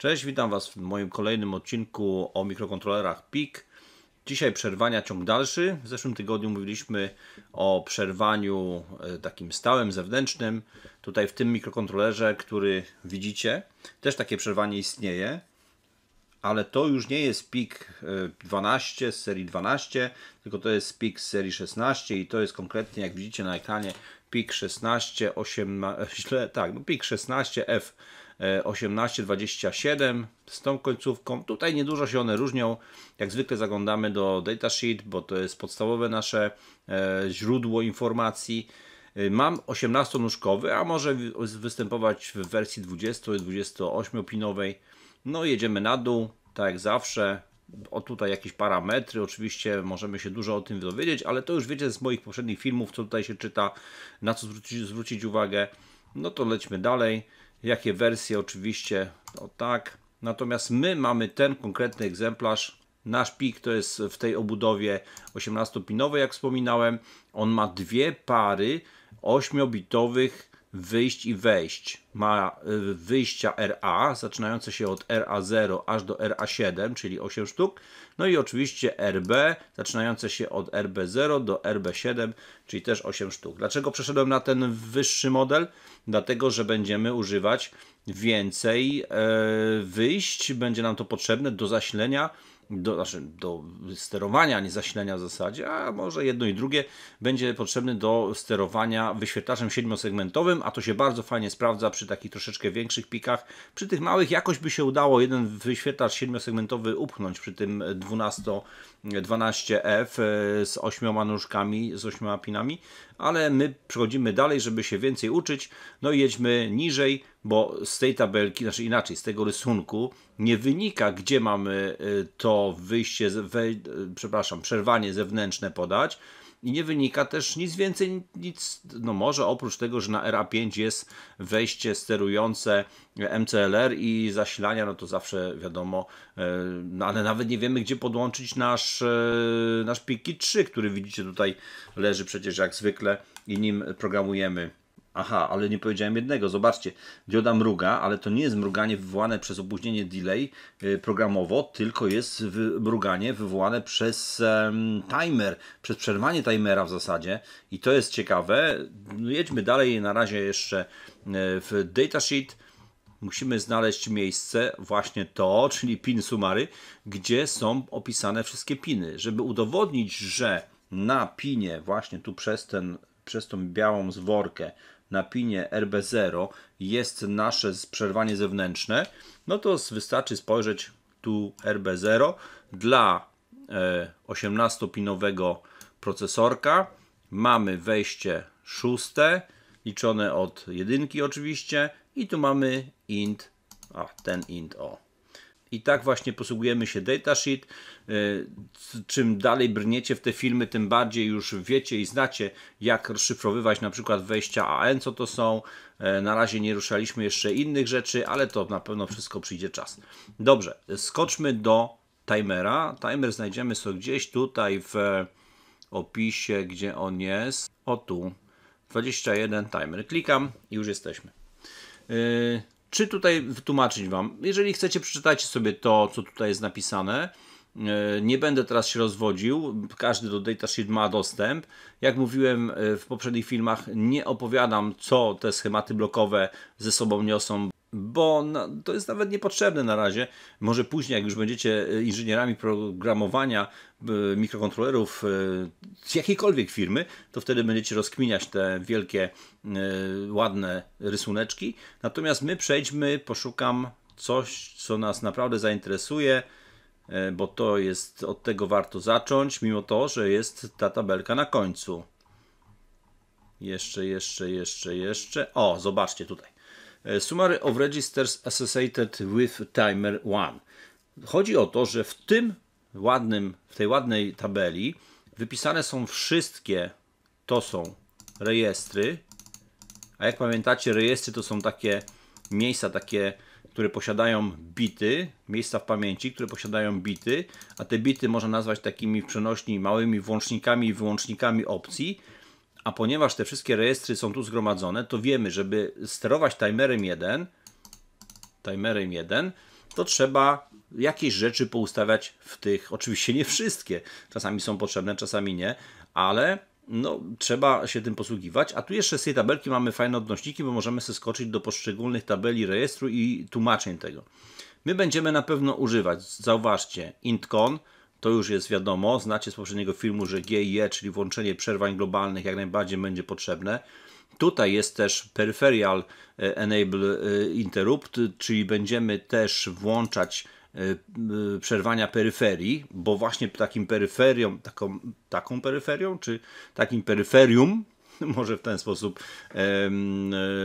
Cześć, witam Was w moim kolejnym odcinku o mikrokontrolerach PIC. Dzisiaj przerwania ciąg dalszy. W zeszłym tygodniu mówiliśmy o przerwaniu e, takim stałym, zewnętrznym. Tutaj w tym mikrokontrolerze, który widzicie, też takie przerwanie istnieje. Ale to już nie jest PIC e, 12 z serii 12, tylko to jest PIC z serii 16 i to jest konkretnie, jak widzicie na ekranie, PIC 16, 8, źle, tak, no PIC 16F 18, 27 z tą końcówką. Tutaj niedużo się one różnią. Jak zwykle zaglądamy do datasheet, bo to jest podstawowe nasze e, źródło informacji. E, mam 18-nóżkowy, a może występować w wersji 20 28-pinowej. No jedziemy na dół, tak jak zawsze. O tutaj jakieś parametry, oczywiście możemy się dużo o tym dowiedzieć, ale to już wiecie z moich poprzednich filmów, co tutaj się czyta, na co zwrócić, zwrócić uwagę. No to lećmy dalej jakie wersje oczywiście, o no tak. Natomiast my mamy ten konkretny egzemplarz. Nasz pik to jest w tej obudowie 18-pinowej, jak wspominałem. On ma dwie pary 8-bitowych wyjść i wejść ma y, wyjścia RA, zaczynające się od RA0 aż do RA7, czyli 8 sztuk. No i oczywiście RB, zaczynające się od RB0 do RB7, czyli też 8 sztuk. Dlaczego przeszedłem na ten wyższy model? Dlatego, że będziemy używać więcej e, wyjść, będzie nam to potrzebne do zasilenia do, znaczy do sterowania, a nie zasilania w zasadzie, a może jedno i drugie będzie potrzebny do sterowania wyświetlaczem siedmiosegmentowym, a to się bardzo fajnie sprawdza przy takich troszeczkę większych pikach. Przy tych małych jakoś by się udało jeden wyświetlacz siedmiosegmentowy upchnąć przy tym 12, 12F z ośmioma nóżkami, z ośmioma pinami, ale my przechodzimy dalej, żeby się więcej uczyć, no i jedźmy niżej, bo z tej tabelki, znaczy inaczej, z tego rysunku nie wynika, gdzie mamy y, to wyjście, we, y, przepraszam, przerwanie zewnętrzne podać i nie wynika też nic więcej, nic, no może oprócz tego, że na RA5 jest wejście sterujące y, MCLR i zasilania, no to zawsze wiadomo, no ale nawet nie wiemy, gdzie podłączyć nasz, nasz Piki 3, który widzicie tutaj leży przecież jak zwykle i nim programujemy Aha, ale nie powiedziałem jednego. Zobaczcie, dioda mruga, ale to nie jest mruganie wywołane przez opóźnienie delay y, programowo, tylko jest mruganie wywołane przez timer, przez przerwanie timera w zasadzie. I to jest ciekawe. Jedźmy dalej na razie jeszcze e, w datasheet. Musimy znaleźć miejsce, właśnie to, czyli pin sumary, gdzie są opisane wszystkie piny. Żeby udowodnić, że na pinie, właśnie tu przez, ten, przez tą białą zworkę, na pinie RB0 jest nasze przerwanie zewnętrzne, no to wystarczy spojrzeć tu RB0 dla 18-pinowego e, procesorka. Mamy wejście szóste, liczone od jedynki oczywiście i tu mamy int, a ten int o i tak właśnie posługujemy się datasheet. E, czym dalej brniecie w te filmy, tym bardziej już wiecie i znacie, jak rozszyfrowywać na przykład wejścia AN, co to są. E, na razie nie ruszaliśmy jeszcze innych rzeczy, ale to na pewno wszystko przyjdzie czas. Dobrze, skoczmy do timera. Timer znajdziemy sobie gdzieś tutaj w opisie, gdzie on jest. O tu, 21 timer. Klikam i już jesteśmy. Yy, czy tutaj wytłumaczyć Wam, jeżeli chcecie, przeczytajcie sobie to, co tutaj jest napisane. E, nie będę teraz się rozwodził, każdy do datasheet ma dostęp. Jak mówiłem e, w poprzednich filmach, nie opowiadam, co te schematy blokowe ze sobą niosą, bo to jest nawet niepotrzebne na razie. Może później, jak już będziecie e, inżynierami programowania e, mikrokontrolerów e, z jakiejkolwiek firmy, to wtedy będziecie rozkminiać te wielkie, ładne rysuneczki. Natomiast my przejdźmy, poszukam coś, co nas naprawdę zainteresuje, bo to jest, od tego warto zacząć, mimo to, że jest ta tabelka na końcu. Jeszcze, jeszcze, jeszcze, jeszcze. O, zobaczcie tutaj. E, summary of Registers Associated with Timer 1. Chodzi o to, że w tym ładnym, w tej ładnej tabeli wypisane są wszystkie, to są rejestry, a jak pamiętacie rejestry to są takie miejsca, takie które posiadają bity, miejsca w pamięci, które posiadają bity, a te bity można nazwać takimi w przenośni małymi włącznikami i wyłącznikami opcji a ponieważ te wszystkie rejestry są tu zgromadzone, to wiemy, żeby sterować timerem 1, timerem 1, to trzeba jakieś rzeczy poustawiać w tych, oczywiście nie wszystkie, czasami są potrzebne, czasami nie, ale no, trzeba się tym posługiwać. A tu jeszcze z tej tabelki mamy fajne odnośniki, bo możemy skoczyć do poszczególnych tabeli rejestru i tłumaczeń tego. My będziemy na pewno używać, zauważcie, intcon, to już jest wiadomo, znacie z poprzedniego filmu, że GIE, czyli włączenie przerwań globalnych jak najbardziej będzie potrzebne. Tutaj jest też Peripheral e, Enable e, Interrupt, czyli będziemy też włączać e, przerwania peryferii, bo właśnie takim peryferią, taką, taką peryferią, czy takim peryferium, może w ten sposób,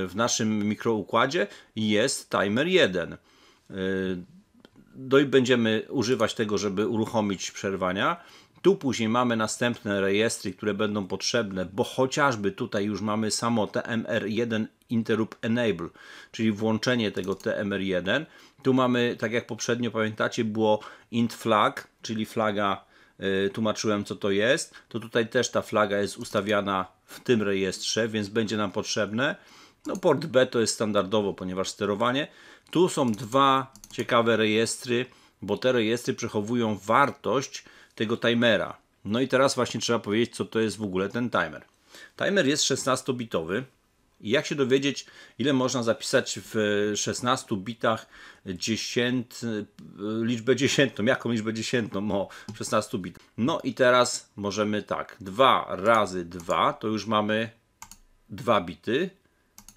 w naszym mikroukładzie jest timer 1 no będziemy używać tego, żeby uruchomić przerwania. Tu później mamy następne rejestry, które będą potrzebne, bo chociażby tutaj już mamy samo TMR1 Interrupt Enable, czyli włączenie tego TMR1. Tu mamy, tak jak poprzednio pamiętacie, było int flag, czyli flaga, yy, tłumaczyłem co to jest, to tutaj też ta flaga jest ustawiana w tym rejestrze, więc będzie nam potrzebne. No port B to jest standardowo, ponieważ sterowanie. Tu są dwa ciekawe rejestry, bo te rejestry przechowują wartość tego timera. No i teraz właśnie trzeba powiedzieć, co to jest w ogóle ten timer. Timer jest 16-bitowy. I jak się dowiedzieć, ile można zapisać w 16 bitach 10, liczbę dziesiętną, jaką liczbę dziesiętną o 16 bit. No i teraz możemy tak, 2 razy 2 to już mamy 2 bity,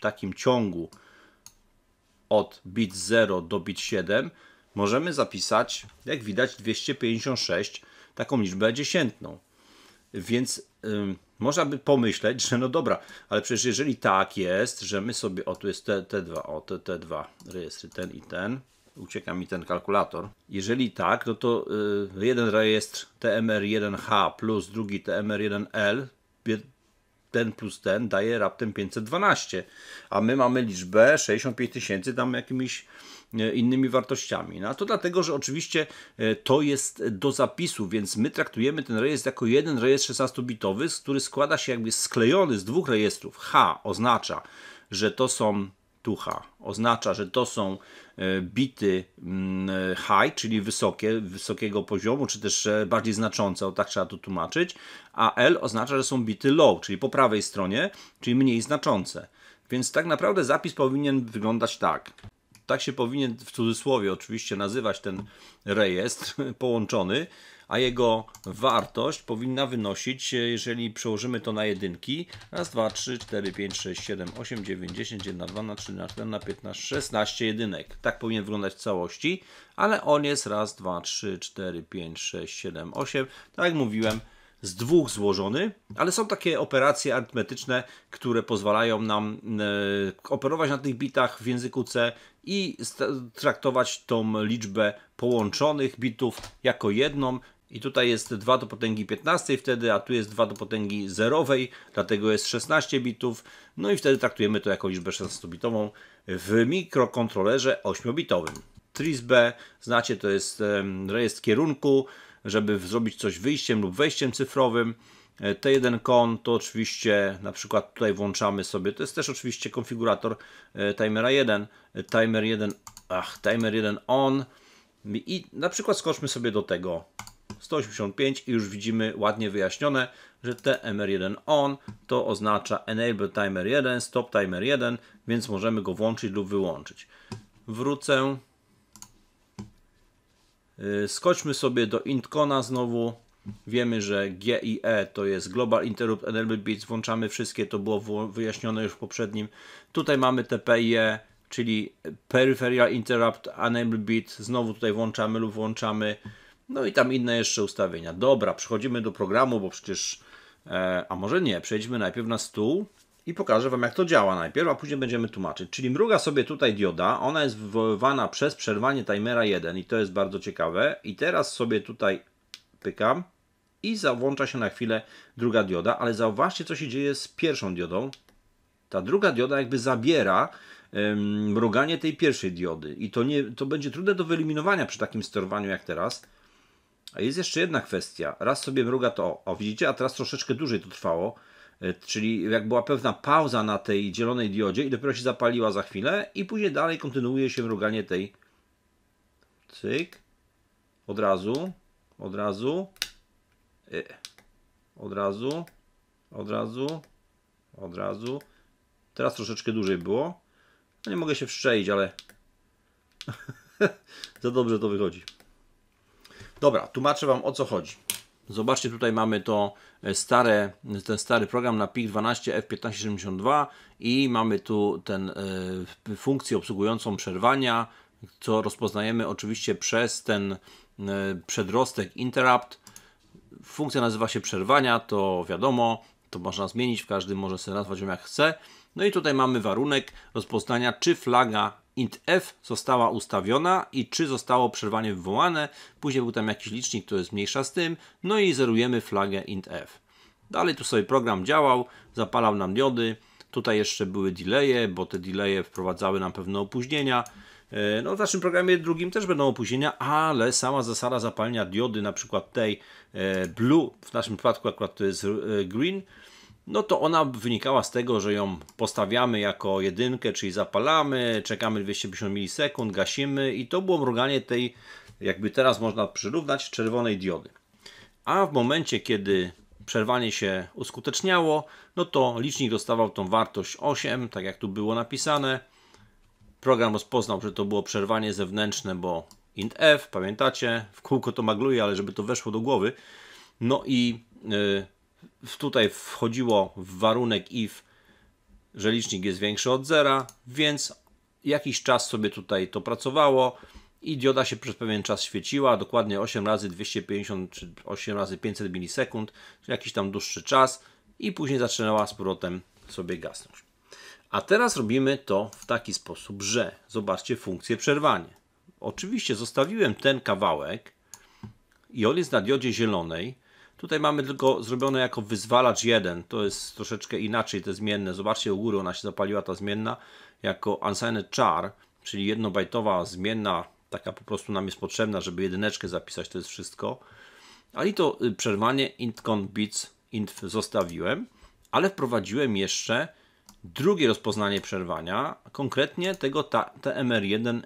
takim ciągu od bit 0 do bit 7 możemy zapisać, jak widać, 256, taką liczbę dziesiętną. Więc można by pomyśleć, że no dobra, ale przecież jeżeli tak jest, że my sobie, o tu jest te, te dwa, o te, te dwa rejestry, ten i ten, ucieka mi ten kalkulator. Jeżeli tak, no to y, jeden rejestr TMR1H plus drugi TMR1L ten plus ten daje raptem 512, a my mamy liczbę 65 tysięcy tam jakimiś e, innymi wartościami. No to dlatego, że oczywiście e, to jest do zapisu, więc my traktujemy ten rejestr jako jeden rejestr 16-bitowy, który składa się jakby sklejony z dwóch rejestrów. H oznacza, że to są tucha. Oznacza, że to są e, bity mm, e, high, czyli wysokie, wysokiego poziomu, czy też e, bardziej znaczące, o tak trzeba to tłumaczyć, a L oznacza, że są bity low, czyli po prawej stronie, czyli mniej znaczące. Więc tak naprawdę zapis powinien wyglądać tak. Tak się powinien w cudzysłowie oczywiście nazywać ten rejestr połączony, a jego wartość powinna wynosić, e, jeżeli przełożymy to na jedynki, raz, dwa, trzy, cztery, pięć, sześć, siedem, osiem, dziewięć, dziesięć, jedna, dwa, na trzy, na cztery, na piętnaście, szesnaście jedynek. Tak powinien wyglądać w całości, ale on jest raz, dwa, trzy, cztery, pięć, sześć, siedem, osiem. Tak jak mówiłem, z dwóch złożony, ale są takie operacje arytmetyczne, które pozwalają nam e, operować na tych bitach w języku C i traktować tą liczbę połączonych bitów jako jedną i tutaj jest 2 do potęgi 15 wtedy, a tu jest 2 do potęgi 0, dlatego jest 16 bitów. No i wtedy traktujemy to jako liczbę 16-bitową w mikrokontrolerze 8-bitowym. TRISB, znacie, to jest rejestr kierunku, żeby zrobić coś wyjściem lub wejściem cyfrowym. E, T1Con to oczywiście, na przykład tutaj włączamy sobie, to jest też oczywiście konfigurator e, timera 1, e, timer 1, ach, timer 1 on i na przykład skoczmy sobie do tego 185 i już widzimy ładnie wyjaśnione, że TMR1 on to oznacza enable timer 1, stop timer 1, więc możemy go włączyć lub wyłączyć. Wrócę. Y, Skoczmy sobie do IntCona znowu. Wiemy, że GIE to jest Global Interrupt Enable Bits, włączamy wszystkie, to było wyjaśnione już w poprzednim. Tutaj mamy TPIE, e, czyli Peripheral Interrupt Enable Bit, znowu tutaj włączamy lub włączamy no i tam inne jeszcze ustawienia. Dobra, przechodzimy do programu, bo przecież... E, a może nie, przejdźmy najpierw na stół i pokażę Wam, jak to działa najpierw, a później będziemy tłumaczyć. Czyli mruga sobie tutaj dioda, ona jest wywoływana przez przerwanie timera 1 i to jest bardzo ciekawe. I teraz sobie tutaj pykam i załącza się na chwilę druga dioda, ale zauważcie, co się dzieje z pierwszą diodą. Ta druga dioda jakby zabiera mruganie tej pierwszej diody i to, nie, to będzie trudne do wyeliminowania przy takim sterowaniu jak teraz. A jest jeszcze jedna kwestia. Raz sobie mruga to, o widzicie, a teraz troszeczkę dłużej to trwało, e, czyli jak była pewna pauza na tej zielonej diodzie i dopiero się zapaliła za chwilę i później dalej kontynuuje się mruganie tej cyk, od razu, od razu, e. od razu, od razu, od razu. Teraz troszeczkę dłużej było. No nie mogę się wszczeić, ale za dobrze to wychodzi. Dobra, tłumaczę Wam o co chodzi. Zobaczcie, tutaj mamy to e, stare, ten stary program na PIC 12 F1572 i mamy tu ten y, funkcję obsługującą przerwania, co rozpoznajemy oczywiście przez ten y, przedrostek interrupt. Funkcja nazywa się przerwania, to wiadomo, to można zmienić, każdy może sobie nazwać ją jak chce. No i tutaj mamy warunek rozpoznania, czy flaga int f została ustawiona i czy zostało przerwanie wywołane. Później był tam jakiś licznik, który jest mniejsza z tym. No i zerujemy flagę int f. Dalej tu sobie program działał, zapalał nam diody. Tutaj jeszcze były delaye, bo te delaye wprowadzały nam pewne opóźnienia. E, no, w naszym programie drugim też będą opóźnienia, ale sama zasada zapalenia diody, na przykład tej e, blue, w naszym przypadku akurat to jest e, green, no to ona wynikała z tego, że ją postawiamy jako jedynkę, czyli zapalamy, czekamy 250 milisekund, gasimy i to było mruganie tej, jakby teraz można przyrównać, czerwonej diody. A w momencie, kiedy przerwanie się uskuteczniało, no to licznik dostawał tą wartość 8, tak jak tu było napisane. Program rozpoznał, że to było przerwanie zewnętrzne, bo int f, pamiętacie, w kółko to magluje, ale żeby to weszło do głowy. No i... Yy, tutaj wchodziło w warunek if, że licznik jest większy od zera, więc jakiś czas sobie tutaj to pracowało i dioda się przez pewien czas świeciła, dokładnie 8 razy 250 czy 8 razy 500 milisekund, czyli jakiś tam dłuższy czas i później zaczynała z powrotem sobie gasnąć. A teraz robimy to w taki sposób, że zobaczcie funkcję przerwanie. Oczywiście zostawiłem ten kawałek i on jest na diodzie zielonej, Tutaj mamy tylko zrobione jako wyzwalacz 1. To jest troszeczkę inaczej te zmienne. Zobaczcie u góry, ona się zapaliła ta zmienna jako unsigned char, czyli jednobajtowa zmienna, taka po prostu nam jest potrzebna, żeby jedyneczkę zapisać, to jest wszystko. Ale i to y, przerwanie intcon bits int zostawiłem, ale wprowadziłem jeszcze drugie rozpoznanie przerwania, konkretnie tego TMR1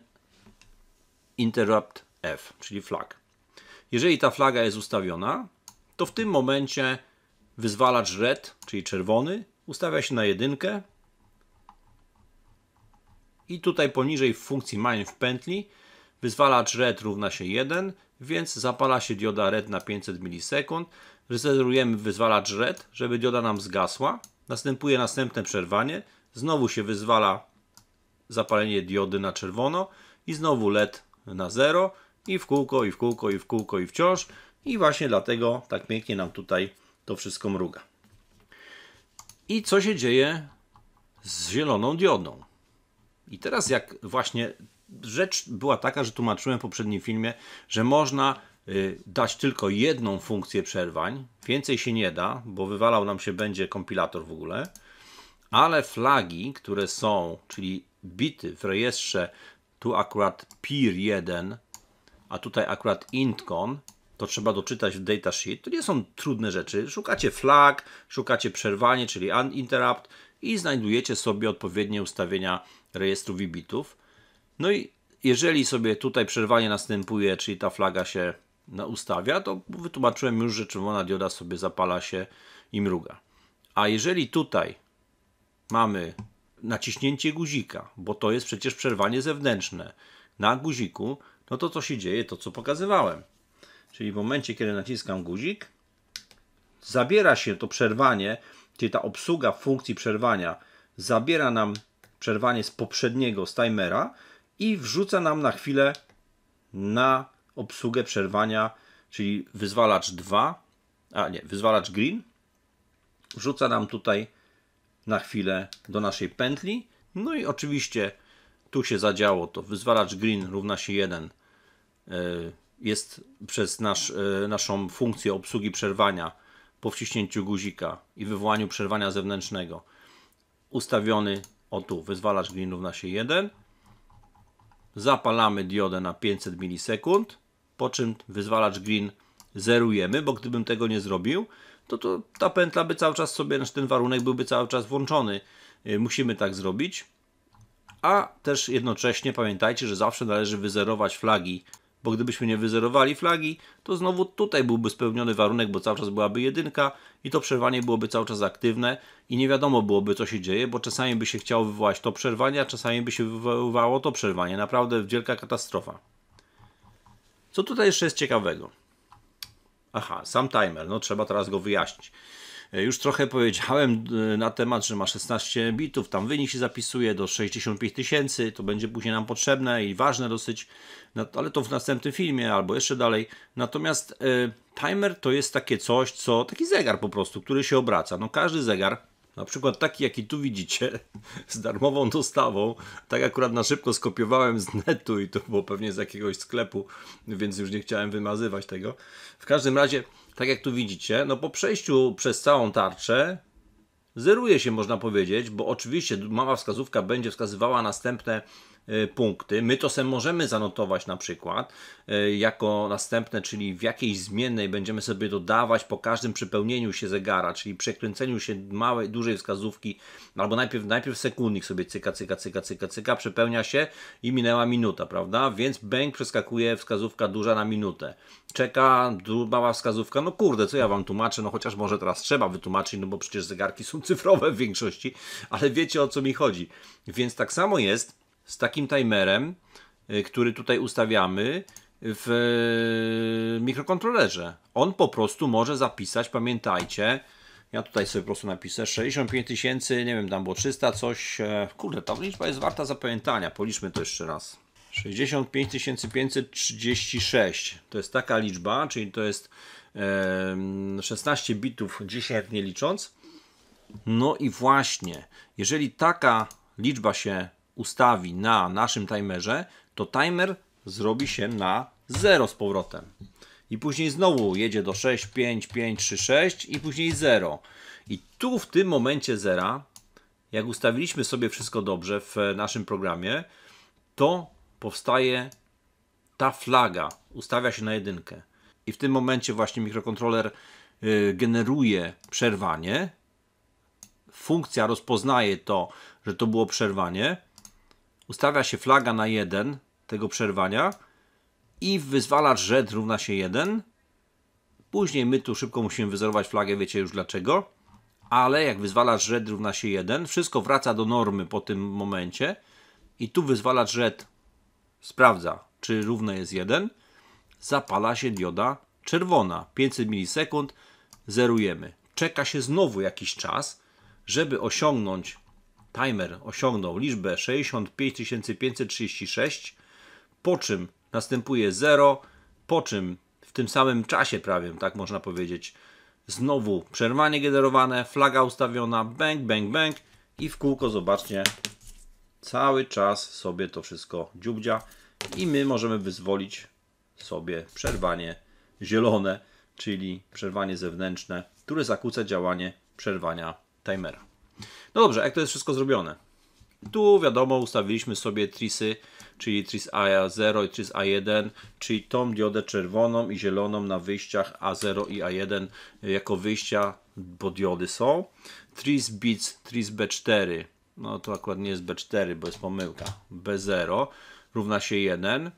interrupt f, czyli flag. Jeżeli ta flaga jest ustawiona, to w tym momencie wyzwalacz red, czyli czerwony, ustawia się na jedynkę i tutaj poniżej w funkcji main w pętli wyzwalacz red równa się 1, więc zapala się dioda red na 500 milisekund. Resetujemy wyzwalacz red, żeby dioda nam zgasła. Następuje następne przerwanie. Znowu się wyzwala zapalenie diody na czerwono i znowu LED na 0 i w kółko, i w kółko, i w kółko, i wciąż i właśnie dlatego tak pięknie nam tutaj to wszystko mruga. I co się dzieje z zieloną diodą? I teraz jak właśnie rzecz była taka, że tłumaczyłem w poprzednim filmie, że można y, dać tylko jedną funkcję przerwań, więcej się nie da, bo wywalał nam się będzie kompilator w ogóle, ale flagi, które są, czyli bity w rejestrze, tu akurat PIR 1, a tutaj akurat INTCON, to trzeba doczytać w datasheet. To nie są trudne rzeczy. Szukacie flag, szukacie przerwanie, czyli uninterrupt i znajdujecie sobie odpowiednie ustawienia rejestru wibitów. No i jeżeli sobie tutaj przerwanie następuje, czyli ta flaga się ustawia, to wytłumaczyłem już, że czerwona dioda sobie zapala się i mruga. A jeżeli tutaj mamy naciśnięcie guzika, bo to jest przecież przerwanie zewnętrzne na guziku, no to co się dzieje, to co pokazywałem. Czyli w momencie, kiedy naciskam guzik, zabiera się to przerwanie, czyli ta obsługa funkcji przerwania zabiera nam przerwanie z poprzedniego, z timera i wrzuca nam na chwilę na obsługę przerwania, czyli wyzwalacz 2, a nie, wyzwalacz green, wrzuca nam tutaj na chwilę do naszej pętli. No i oczywiście tu się zadziało to. Wyzwalacz green równa się 1 jest przez nasz, e, naszą funkcję obsługi przerwania po wciśnięciu guzika i wywołaniu przerwania zewnętrznego ustawiony, o tu, wyzwalacz green równa się 1. Zapalamy diodę na 500 milisekund, po czym wyzwalacz green zerujemy, bo gdybym tego nie zrobił, to, to ta pętla by cały czas sobie, znaczy ten warunek byłby cały czas włączony. E, musimy tak zrobić. A też jednocześnie pamiętajcie, że zawsze należy wyzerować flagi bo gdybyśmy nie wyzerowali flagi, to znowu tutaj byłby spełniony warunek, bo cały czas byłaby jedynka i to przerwanie byłoby cały czas aktywne i nie wiadomo byłoby, co się dzieje, bo czasami by się chciało wywołać to przerwanie, a czasami by się wywoływało to przerwanie. Naprawdę wielka katastrofa. Co tutaj jeszcze jest ciekawego? Aha, sam timer, no trzeba teraz go wyjaśnić. Już trochę powiedziałem e, na temat, że ma 16 bitów, tam wynik się zapisuje do 65 tysięcy, to będzie później nam potrzebne i ważne dosyć, ale to w następnym filmie albo jeszcze dalej. Natomiast e, timer to jest takie coś, co taki zegar po prostu, który się obraca. No każdy zegar na przykład taki, jaki tu widzicie, z darmową dostawą. Tak akurat na szybko skopiowałem z netu i to było pewnie z jakiegoś sklepu, więc już nie chciałem wymazywać tego. W każdym razie tak jak tu widzicie, no po przejściu przez całą tarczę zeruje się, można powiedzieć, bo oczywiście mała wskazówka będzie wskazywała następne Y, punkty. My to sobie możemy zanotować na przykład y, jako następne, czyli w jakiejś zmiennej będziemy sobie dodawać po każdym przepełnieniu się zegara, czyli przekręceniu się małej, dużej wskazówki, albo najpierw, najpierw sekundnik sobie cyka, cyka, cyka, cyka, cyka, przepełnia się i minęła minuta, prawda? Więc bęk przeskakuje wskazówka duża na minutę. Czeka mała wskazówka, no kurde, co ja wam tłumaczę, no chociaż może teraz trzeba wytłumaczyć, no bo przecież zegarki są cyfrowe w większości, ale wiecie o co mi chodzi. Więc tak samo jest z takim timerem, y, który tutaj ustawiamy w mikrokontrolerze. On po prostu może zapisać, pamiętajcie, ja tutaj sobie po prostu napiszę 65 tysięcy, nie wiem, tam było 300, coś. E, kurde, ta liczba jest warta zapamiętania. Policzmy to jeszcze raz. 65 536 to jest taka liczba, czyli to jest 16 bitów 10 nie licząc. No i właśnie, jeżeli taka liczba się ustawi na naszym timerze, to timer zrobi się na 0 z powrotem. I później znowu jedzie do 6, 5, 5, 3, 6 i później 0. I tu w tym momencie 0, jak ustawiliśmy sobie wszystko dobrze w naszym programie, to powstaje ta flaga, ustawia się na jedynkę. I w tym momencie właśnie mikrokontroler y, generuje przerwanie. Funkcja rozpoznaje to, że to było przerwanie ustawia się flaga na 1 tego przerwania i wyzwalacz red równa się 1. Później my tu szybko musimy wyzerować flagę, wiecie już dlaczego. Ale jak wyzwalacz red równa się 1, wszystko wraca do normy po tym momencie. I tu wyzwalacz red sprawdza, czy równe jest 1. Zapala się dioda czerwona. 500 milisekund, zerujemy. Czeka się znowu jakiś czas, żeby osiągnąć timer osiągnął liczbę 65536, po czym następuje 0, po czym w tym samym czasie prawie, tak można powiedzieć, znowu przerwanie generowane, flaga ustawiona, bang, bang, bang i w kółko zobaczcie, cały czas sobie to wszystko dziubdzia i my możemy wyzwolić sobie przerwanie zielone, czyli przerwanie zewnętrzne, które zakłóca działanie przerwania timera. No dobrze, jak to jest wszystko zrobione? Tu wiadomo, ustawiliśmy sobie trisy, czyli tris A0 i tris A1, czyli tą diodę czerwoną i zieloną na wyjściach A0 i A1 jako wyjścia, bo diody są. Tris bits, tris B4, no to akurat nie jest B4, bo jest pomyłka, B0 równa się 1,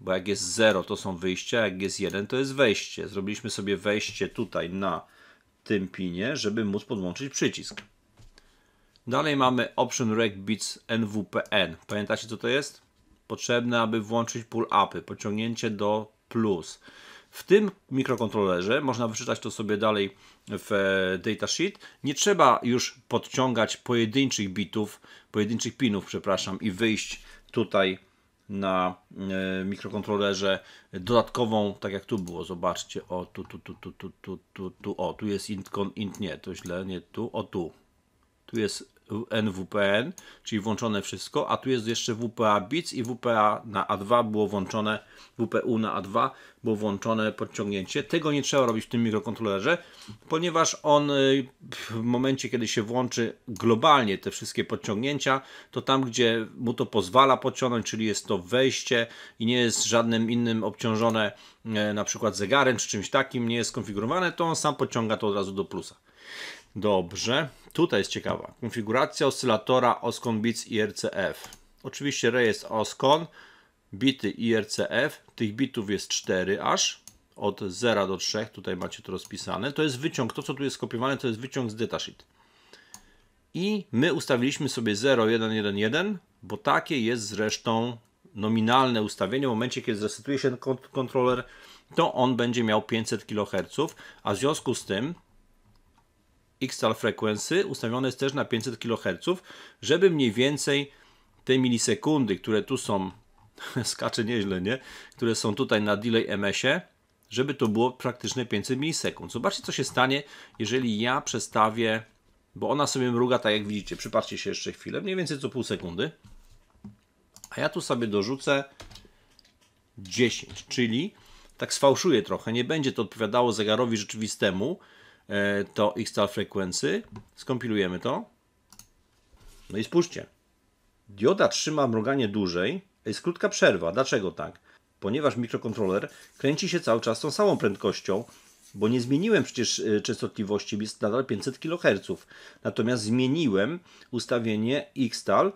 bo jak jest 0 to są wyjścia, jak jest 1 to jest wejście. Zrobiliśmy sobie wejście tutaj na tym pinie, żeby móc podłączyć przycisk. Dalej mamy option Rack Beats NWPN. Pamiętacie co to jest? Potrzebne, aby włączyć pull-upy, pociągnięcie do plus. W tym mikrokontrolerze, można wyczytać to sobie dalej w e, datasheet, nie trzeba już podciągać pojedynczych bitów, pojedynczych pinów, przepraszam, i wyjść tutaj na e, mikrokontrolerze dodatkową, tak jak tu było, zobaczcie, o tu, tu, tu, tu, tu, tu, tu, tu o, tu jest int, int, nie, to źle, nie tu, o tu, tu jest NWPN, czyli włączone wszystko, a tu jest jeszcze WPA BITS i WPA na A2 było włączone, WPU na A2 było włączone podciągnięcie. Tego nie trzeba robić w tym mikrokontrolerze, ponieważ on y, w momencie, kiedy się włączy globalnie te wszystkie podciągnięcia, to tam, gdzie mu to pozwala podciągnąć, czyli jest to wejście i nie jest żadnym innym obciążone y, na przykład zegarem czy czymś takim, nie jest skonfigurowane, to on sam podciąga to od razu do plusa. Dobrze. Tutaj jest ciekawa. Konfiguracja oscylatora OSCON BITS IRCF. Oczywiście rejestr OSCON, bity IRCF. Tych bitów jest 4 aż. Od 0 do 3. Tutaj macie to rozpisane. To jest wyciąg. To, co tu jest skopiowane, to jest wyciąg z datasheet. I my ustawiliśmy sobie 0, 1, 1, 1, bo takie jest zresztą nominalne ustawienie. W momencie, kiedy zresetuje się kontroler, to on będzie miał 500 kHz, a w związku z tym XTAL Frequency ustawione jest też na 500 kHz, żeby mniej więcej te milisekundy, które tu są, skacze nieźle, nie? Które są tutaj na delay MS-ie, żeby to było praktyczne 500 milisekund. Zobaczcie, co się stanie, jeżeli ja przestawię, bo ona sobie mruga, tak jak widzicie, przypatrzcie się jeszcze chwilę, mniej więcej co pół sekundy, a ja tu sobie dorzucę 10, czyli tak sfałszuję trochę, nie będzie to odpowiadało zegarowi rzeczywistemu, E, to xtal tal Frequency. Skompilujemy to. No i spójrzcie. Dioda trzyma mroganie dłużej. Jest krótka przerwa. Dlaczego tak? Ponieważ mikrokontroler kręci się cały czas tą samą prędkością, bo nie zmieniłem przecież e, częstotliwości, jest nadal 500 kHz. Natomiast zmieniłem ustawienie xtal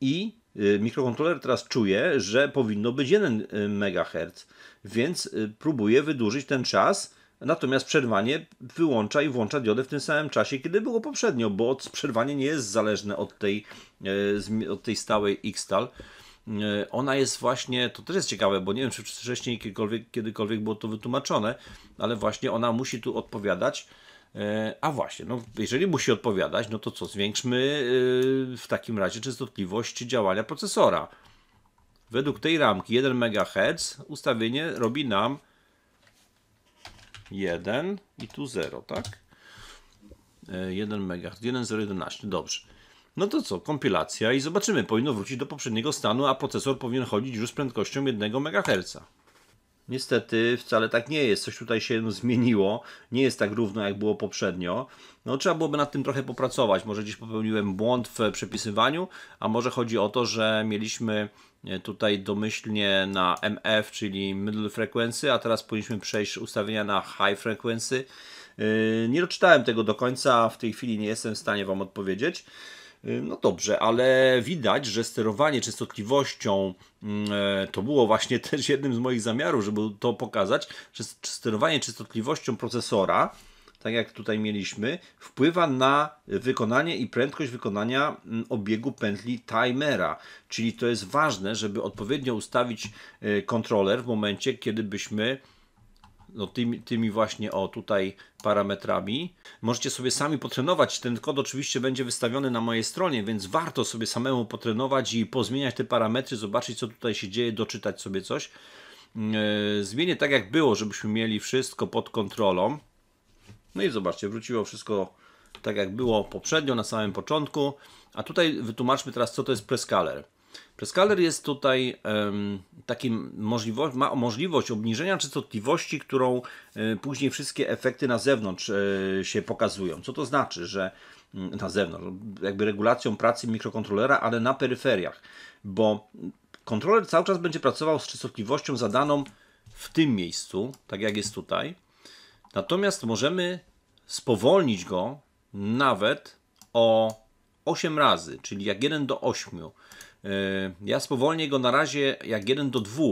i e, mikrokontroler teraz czuje, że powinno być 1 MHz, więc próbuję wydłużyć ten czas natomiast przerwanie wyłącza i włącza diodę w tym samym czasie, kiedy było poprzednio, bo przerwanie nie jest zależne od tej, e, od tej stałej Xtal. E, ona jest właśnie, to też jest ciekawe, bo nie wiem, czy wcześniej kiedykolwiek, kiedykolwiek było to wytłumaczone, ale właśnie ona musi tu odpowiadać. E, a właśnie, no jeżeli musi odpowiadać, no to co, zwiększmy w takim razie częstotliwość działania procesora. Według tej ramki 1 MHz ustawienie robi nam 1 i tu 0, tak? 1 MHz, 1.011, dobrze. No to co, kompilacja i zobaczymy, powinno wrócić do poprzedniego stanu, a procesor powinien chodzić już z prędkością 1 MHz. Niestety wcale tak nie jest. Coś tutaj się zmieniło. Nie jest tak równo, jak było poprzednio. No, trzeba byłoby nad tym trochę popracować. Może gdzieś popełniłem błąd w przepisywaniu, a może chodzi o to, że mieliśmy e, tutaj domyślnie na MF, czyli middle frequency, a teraz powinniśmy przejść ustawienia na high frequency. E, nie doczytałem tego do końca, w tej chwili nie jestem w stanie Wam odpowiedzieć. Y, no dobrze, ale widać, że sterowanie częstotliwością mm, e, to było właśnie też jednym z moich zamiarów, żeby to pokazać, że sterowanie częstotliwością procesora, tak jak tutaj mieliśmy, wpływa na wykonanie i prędkość wykonania mm, obiegu pętli timera. Czyli to jest ważne, żeby odpowiednio ustawić e, kontroler w momencie, kiedy byśmy no tymi, tymi właśnie o tutaj parametrami. Możecie sobie sami potrenować. Ten kod oczywiście będzie wystawiony na mojej stronie, więc warto sobie samemu potrenować i pozmieniać te parametry, zobaczyć co tutaj się dzieje, doczytać sobie coś. Mm, e, zmienię tak jak było, żebyśmy mieli wszystko pod kontrolą. No i zobaczcie, wróciło wszystko tak jak było poprzednio na samym początku. A tutaj wytłumaczmy teraz co to jest prescaler. Preskaler jest tutaj takim możliwość, ma możliwość obniżenia częstotliwości, którą e, później wszystkie efekty na zewnątrz e, się pokazują. Co to znaczy, że mm, na zewnątrz, no, jakby regulacją pracy mikrokontrolera, ale na peryferiach, bo kontroler cały czas będzie pracował z częstotliwością zadaną w tym miejscu, tak jak jest tutaj. Natomiast możemy spowolnić go nawet o 8 razy, czyli jak 1 do 8. E, ja spowolnię go na razie jak 1 do 2,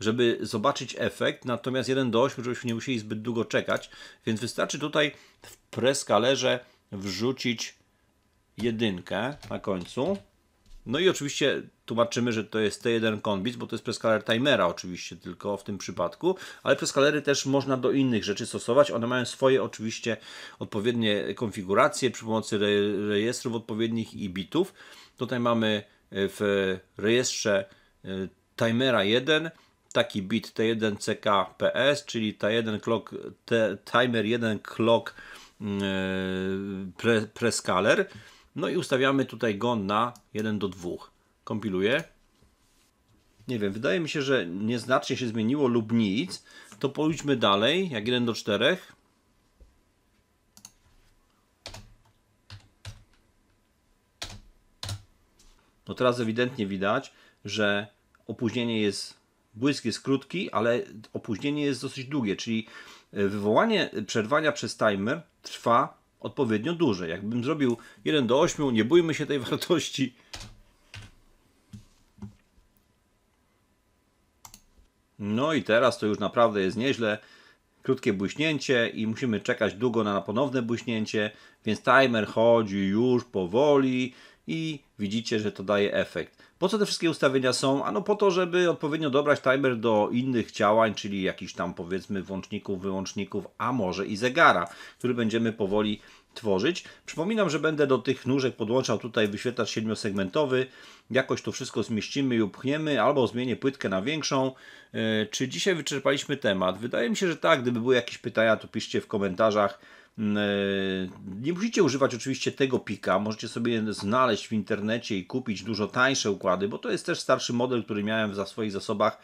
żeby zobaczyć efekt, natomiast 1 do 8, żebyśmy nie musieli zbyt długo czekać, więc wystarczy tutaj w preskalerze wrzucić jedynkę na końcu. No i oczywiście tłumaczymy, że to jest T1 Conbits, bo to jest preskaler timera oczywiście tylko w tym przypadku, ale preskalery też można do innych rzeczy stosować. One mają swoje oczywiście odpowiednie konfiguracje przy pomocy rejestrów odpowiednich i bitów. Tutaj mamy w rejestrze y, timera 1 taki bit T1 CKPS, czyli T1 clock, T, timer 1 clock y, pre, preskaler. No i ustawiamy tutaj go na 1 do 2. Kompiluję. Nie wiem, wydaje mi się, że nieznacznie się zmieniło lub nic. To pójdźmy dalej, jak 1 do 4. No teraz ewidentnie widać, że opóźnienie jest, błysk jest krótki, ale opóźnienie jest dosyć długie, czyli e, wywołanie e, przerwania przez timer trwa odpowiednio dłużej. Jakbym zrobił 1 do 8, nie bójmy się tej wartości. No i teraz to już naprawdę jest nieźle. Krótkie błyśnięcie i musimy czekać długo na ponowne błyśnięcie, więc timer chodzi już powoli i widzicie, że to daje efekt. Po co te wszystkie ustawienia są? Ano po to, żeby odpowiednio dobrać timer do innych działań, czyli jakichś tam powiedzmy włączników, wyłączników, a może i zegara, który będziemy powoli tworzyć. Przypominam, że będę do tych nóżek podłączał tutaj wyświetlacz siedmiosegmentowy. Jakoś to wszystko zmieścimy i upchniemy, albo zmienię płytkę na większą. E, czy dzisiaj wyczerpaliśmy temat? Wydaje mi się, że tak. Gdyby były jakieś pytania, to piszcie w komentarzach. Mm, e, nie musicie używać oczywiście tego pika, możecie sobie znaleźć w internecie i kupić dużo tańsze układy, bo to jest też starszy model, który miałem w swoich zasobach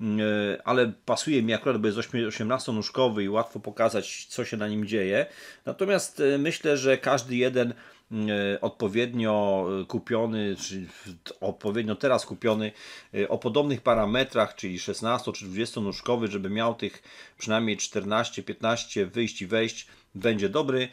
mm, e, ale pasuje mi akurat, bo jest 18-nóżkowy i łatwo pokazać, co się na nim dzieje. Natomiast e, myślę, że każdy jeden E, odpowiednio e, kupiony, czy odpowiednio teraz kupiony e, o podobnych parametrach, czyli 16 czy 20 nóżkowy, żeby miał tych przynajmniej 14-15 wyjść i wejść, będzie dobry.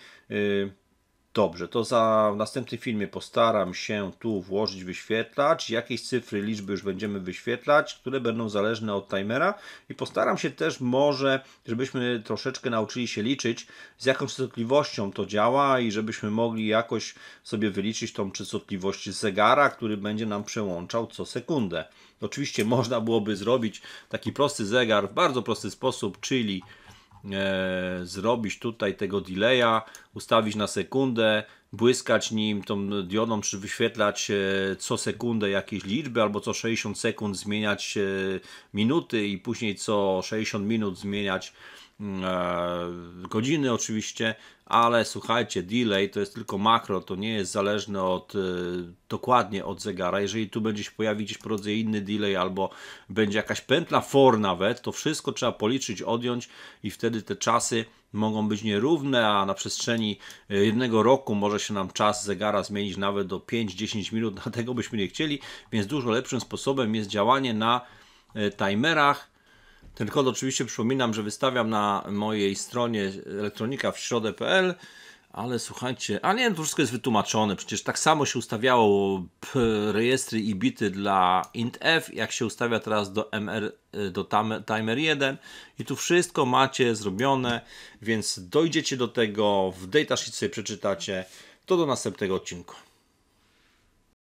Dobrze, to za w następnym filmie postaram się tu włożyć wyświetlacz. Jakieś cyfry, liczby już będziemy wyświetlać, które będą zależne od timera. I postaram się też może, żebyśmy troszeczkę nauczyli się liczyć, z jaką częstotliwością to działa i żebyśmy mogli jakoś sobie wyliczyć tą częstotliwość zegara, który będzie nam przełączał co sekundę. Oczywiście można byłoby zrobić taki prosty zegar w bardzo prosty sposób, czyli E, zrobić tutaj tego delaya, ustawić na sekundę, błyskać nim tą diodą, czy wyświetlać e, co sekundę jakieś liczby, albo co 60 sekund zmieniać e, minuty i później co 60 minut zmieniać E, godziny oczywiście, ale słuchajcie, delay to jest tylko makro, to nie jest zależne od, e, dokładnie od zegara. Jeżeli tu będzie się pojawić gdzieś po inny delay albo będzie jakaś pętla for nawet, to wszystko trzeba policzyć, odjąć i wtedy te czasy mogą być nierówne, a na przestrzeni e, jednego roku może się nam czas zegara zmienić nawet do 5-10 minut, dlatego byśmy nie chcieli, więc dużo lepszym sposobem jest działanie na timerach, ten kod oczywiście przypominam, że wystawiam na mojej stronie elektronika w środę.pl, ale słuchajcie, a nie, to wszystko jest wytłumaczone. Przecież tak samo się ustawiało rejestry i bity dla INTF, jak się ustawia teraz do MR, do timer 1 i tu wszystko macie zrobione, więc dojdziecie do tego, w datasheet sobie przeczytacie. To do następnego odcinka.